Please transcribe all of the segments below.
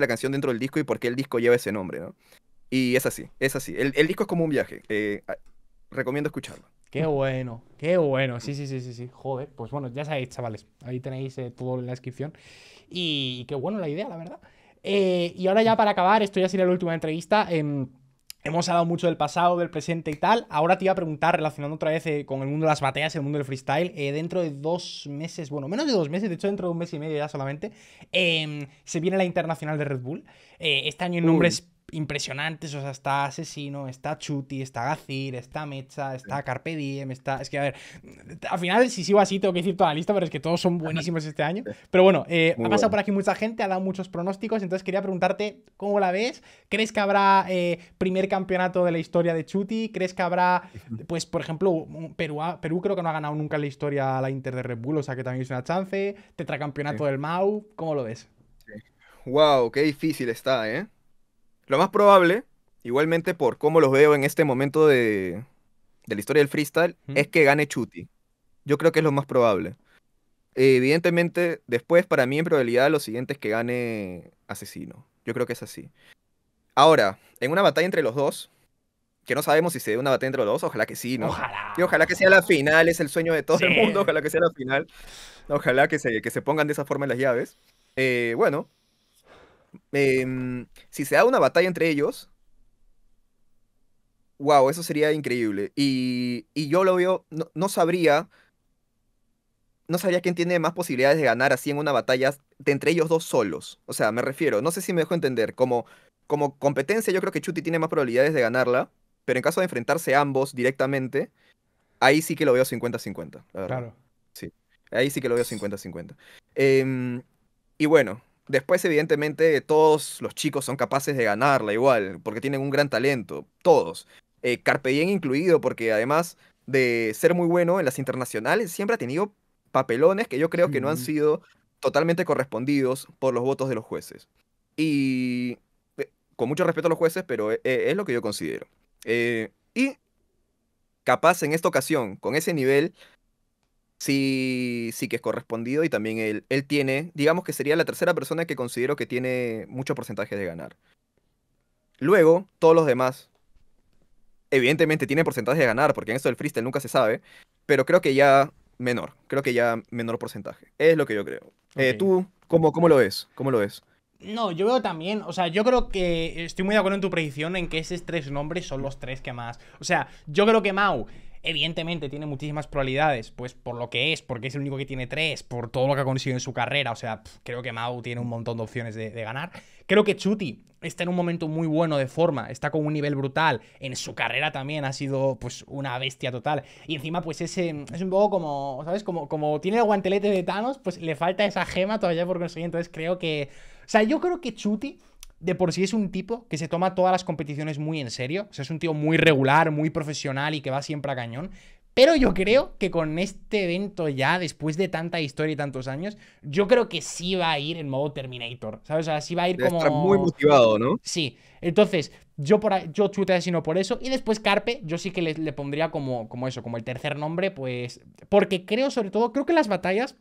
la canción dentro del disco y por qué el disco lleva ese nombre, ¿no? Y es así, es así. El, disco es como un viaje. Eh, recomiendo escucharlo. Qué bueno, qué bueno. Sí, sí, sí, sí, sí. Joder, pues bueno, ya sabéis, chavales. Ahí tenéis eh, todo en la descripción. Y, qué bueno la idea, la verdad. Eh, y ahora ya para acabar, esto ya sería la última entrevista. en em, Hemos hablado mucho del pasado, del presente y tal. Ahora te iba a preguntar, relacionando otra vez eh, con el mundo de las batallas, el mundo del freestyle, eh, dentro de dos meses, bueno, menos de dos meses, de hecho dentro de un mes y medio ya solamente, em, se viene la internacional de Red Bull. Eh, este año en nombres impresionantes, o sea, está Asesino, está Chuti, está Gacir, está Mecha, está Carpe está... Es que, a ver, al final, si sigo así, tengo que decir toda la lista, pero es que todos son buenísimos este año. Pero bueno, eh, ha pasado por aquí mucha gente, ha dado muchos pronósticos, entonces quería preguntarte cómo la ves. ¿Crees que habrá eh, primer campeonato de la historia de Chuti? ¿Crees que habrá, pues, por ejemplo, Perú, Perú creo que no ha ganado nunca en la historia a la Inter de Red Bull, o sea que también es una chance. Tetracampeonato del Mau, ¿cómo lo ves? Wow, qué difícil está, ¿eh? Lo más probable, igualmente por cómo los veo en este momento de, de la historia del freestyle, es que gane Chuti. Yo creo que es lo más probable. evidentemente, después para mí en probabilidad lo siguiente es que gane Asesino. Yo creo que es así. Ahora, en una batalla entre los dos, que no sabemos si se dé una batalla entre los dos, ojalá que sí, ¿no? Ojalá. que sea la final, es el sueño de todo el mundo, ojalá que sea la final. Ojalá que se, pongan de esa forma las llaves. Eh, bueno, Em, si se da una batalla entre ellos, wow, eso sería increíble. Y, yo lo veo, no, sabría, no sabría quién tiene más posibilidades de ganar así en una batalla de entre ellos dos solos. O sea, me refiero, no sé si me dejo entender, como, como competencia yo creo que Chuti tiene más probabilidades de ganarla, pero en caso de enfrentarse ambos directamente, ahí sí que lo veo 50-50. Claro. Sí, ahí sí que lo veo 50-50. Em, y bueno, Después, evidentemente, todos los chicos son capaces de ganarla igual, porque tienen un gran talento, todos. Eh, Carpe incluido, porque además de ser muy bueno en las internacionales, siempre ha tenido papelones que yo creo que no han sido totalmente correspondidos por los votos de los jueces. Y eh, con mucho respeto a los jueces, pero eh, eh, es, lo que yo considero. y capaz en esta ocasión, con ese nivel sí, sí que es correspondido y también él, él tiene, digamos que sería la tercera persona que considero que tiene mucho porcentaje de ganar. Luego, todos los demás, evidentemente, tienen porcentaje de ganar, porque en esto del freestyle nunca se sabe, pero creo que ya menor, creo que ya menor porcentaje. Es lo que yo creo. Eh, ¿Tú cómo, cómo lo ves? ¿Cómo lo ves? No, yo veo también, o sea, yo creo que estoy muy de acuerdo en tu predicción en que esos tres nombres son los tres que más. O sea, yo creo que Mau Evidentemente tiene muchísimas probabilidades, pues por lo que es, porque es el único que tiene tres, por todo lo que ha conseguido en su carrera. O sea, creo que Mau tiene un montón de opciones de, ganar. Creo que Chuti está en un momento muy bueno de forma, está con un nivel brutal. En su carrera también ha sido pues una bestia total. Y encima, pues ese es un poco como, ¿sabes? Como, como tiene el guantelete de Thanos, pues le falta esa gema todavía por conseguir. Entonces creo que. O sea, yo creo que Chuti de por sí es un tipo que se toma todas las competiciones muy en serio. O sea, es un tío muy regular, muy profesional y que va siempre a cañón. Pero yo creo que con este evento ya, después de tanta historia y tantos años, yo creo que sí va a ir en modo Terminator, ¿sabes? O sea, sí va a ir como... Estar muy motivado, ¿no? Sí. Entonces, yo, por, ahí, yo Chute por eso. Y después Carpe, yo sí que le, le, pondría como, como eso, como el tercer nombre, pues... Porque creo, sobre todo, creo que las batallas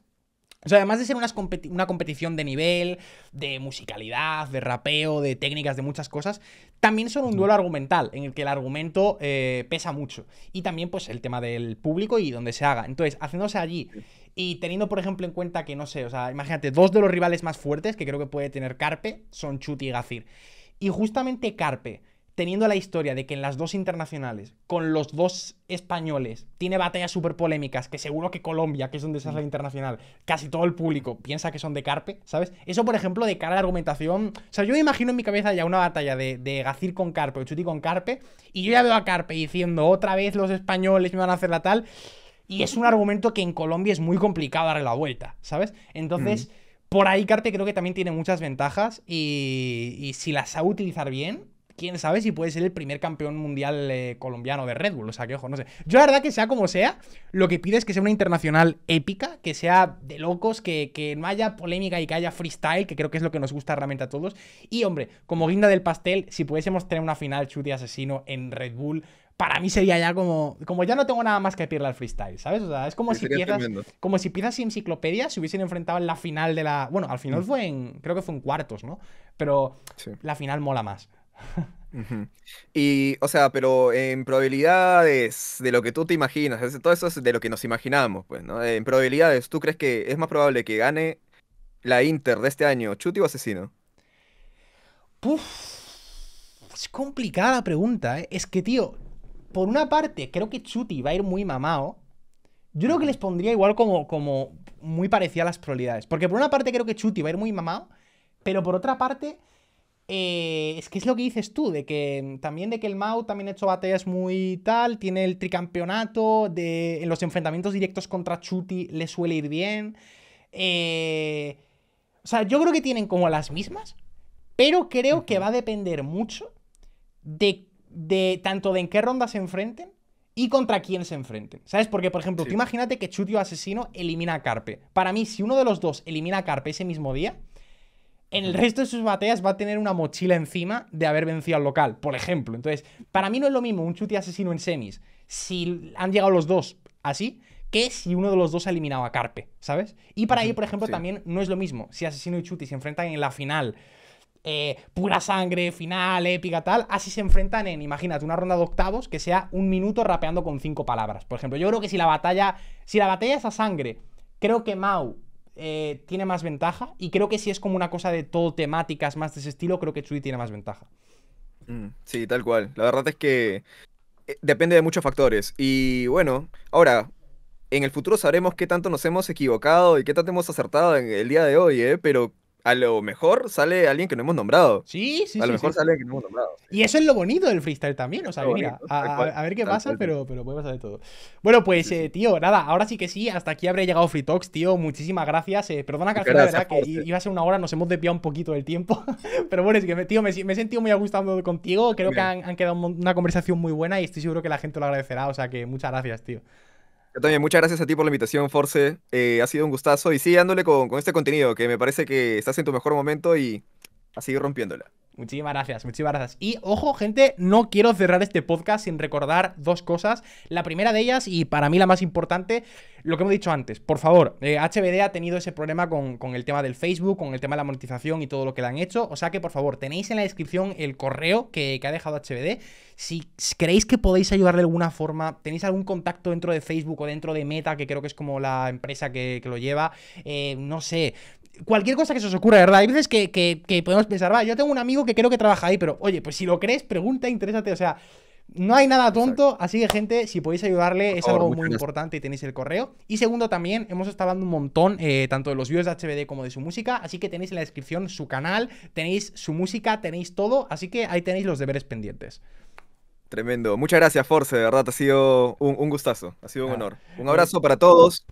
o sea, además de ser una competición de nivel, de musicalidad, de rapeo, de técnicas, de muchas cosas, también son un duelo argumental, en el que el argumento eh, pesa mucho. Y también, pues, el tema del público y donde se haga. Entonces, haciéndose allí y teniendo, por ejemplo, en cuenta que, no sé, o sea, imagínate, dos de los rivales más fuertes que creo que puede tener Carpe son Chuti y Gazir. Y justamente Carpe teniendo la historia de que en las dos internacionales, con los dos españoles, tiene batallas súper polémicas, que seguro que Colombia, que es donde se hace la mm. internacional, casi todo el público piensa que son de Carpe, ¿sabes? Eso, por ejemplo, de cara a la argumentación. O sea, yo me imagino en mi cabeza ya una batalla de, Gacir con Carpe o Chuti con Carpe, y yo ya veo a Carpe diciendo otra vez los españoles me van a hacer la tal. Y es un argumento que en Colombia es muy complicado darle la vuelta, ¿sabes? Entonces. Mm. Por ahí Carpe creo que también tiene muchas ventajas y, y si las sabe utilizar bien, quién sabe si puede ser el primer campeón mundial eh, colombiano de Red Bull. O sea, que ojo, no sé. Yo la verdad que sea como sea, lo que pido es que sea una internacional épica, que sea de locos, que, no haya polémica y que haya freestyle, que creo que es lo que nos gusta realmente a todos. Y hombre, como guinda del pastel, si pudiésemos tener una final chute asesino en Red Bull, para mí sería ya como. Como ya no tengo nada más que pedirle al freestyle, ¿sabes? O sea, es como si piezas. Como si piezas y enciclopedia se hubiesen enfrentado en la final de la. Bueno, al final mm. fue en. Creo que fue en cuartos, ¿no? Pero la final mola más. Y, o sea, pero en probabilidades de lo que tú te imaginas, todo eso es de lo que nos imaginábamos pues, ¿no? En probabilidades, ¿tú crees que es más probable que gane la Inter de este año, Chuti o Asesino? es complicada la pregunta, ¿eh? Es que, tío, por una parte, creo que Chuti va a ir muy mamado. Yo creo que les pondría igual como, como muy parecidas las probabilidades. Porque por una parte creo que Chuti va a ir muy mamado, pero por otra parte eh, es que es lo que dices tú, de que también de que el Mau también ha hecho batallas muy tal, tiene el tricampeonato, de, en los enfrentamientos directos contra Chuti le suele ir bien. Eh, o sea, yo creo que tienen como las mismas, pero creo que va a depender mucho de, de, tanto de en qué ronda se enfrenten y contra quién se enfrenten. ¿Sabes? Porque, por ejemplo, tú imagínate que Chuti o Asesino elimina a Carpe. Para mí, si uno de los dos elimina a Carpe ese mismo día, en el resto de sus batallas va a tener una mochila encima de haber vencido al local, por ejemplo. Entonces, para mí no es lo mismo un chuti asesino en semis si han llegado los dos así que si uno de los dos ha eliminado a Carpe, ¿sabes? Y para ahí, por ejemplo, también no es lo mismo si Asesino y Chuti se enfrentan en la final. Eh, pura sangre, final, épica, tal. Así se enfrentan en, imagínate, una ronda de octavos que sea un minuto rapeando con cinco palabras. Por ejemplo, yo creo que si la batalla. Si la batalla es a sangre, creo que Mau eh, tiene más ventaja. Y creo que si es como una cosa de todo temáticas más de ese estilo, creo que Chuy tiene más ventaja. Mm, sí, tal cual. La verdad es que eh, depende de muchos factores. Y bueno, ahora, en el futuro sabremos qué tanto nos hemos equivocado y qué tanto hemos acertado en el día de hoy, ¿eh? Pero a lo mejor sale alguien que no hemos nombrado. Sí, sí, sí. A lo mejor sale alguien que no hemos nombrado. Y eso es lo bonito del freestyle también. O sea, mira, a, ver qué pasa, pero, pero puede pasar de todo. Bueno, pues, eh, tío, nada, ahora sí que sí, hasta aquí habría llegado Free tío. Muchísimas gracias. Eh, perdona que verdad, que iba a ser una hora, nos hemos desviado un poquito del tiempo. pero bueno, es que, tío, me, he sentido muy a gusto contigo. Creo que han quedado una conversación muy buena y estoy seguro que la gente lo agradecerá. O sea, que muchas gracias, tío. Yo también, muchas gracias a ti por la invitación, Force. Eh, ha sido un gustazo y sigue dándole con, con este contenido que me parece que estás en tu mejor momento y a seguir rompiéndola. Muchísimas gracias, muchísimas gracias. Y ojo, gente, no quiero cerrar este podcast sin recordar dos cosas. La primera de ellas, y para mí la más importante, lo que hemos dicho antes. Por favor, HBD eh, ha tenido ese problema con, el tema del Facebook, con el tema de la monetización y todo lo que le han hecho. O sea que, por favor, tenéis en la descripción el correo que, ha dejado HBD. Si creéis que podéis ayudarle de alguna forma, tenéis algún contacto dentro de Facebook o dentro de Meta, que creo que es como la empresa que, lo lleva, eh, no sé, cualquier cosa que se os ocurra, ¿verdad? Hay veces que, podemos pensar, va, yo tengo un amigo que creo que trabaja ahí, pero oye, pues si lo crees, pregunta, interésate, o sea, no hay nada tonto, así que gente, si podéis ayudarle, es algo muy importante y tenéis el correo. Y segundo, también hemos estado dando un montón, eh, tanto de los vídeos de HBD como de su música, así que tenéis en la descripción su canal, tenéis su música, tenéis todo, así que ahí tenéis los deberes pendientes. Tremendo. Muchas gracias, Force, de verdad, ha sido un, gustazo, ha sido un ah. honor. Un abrazo para todos.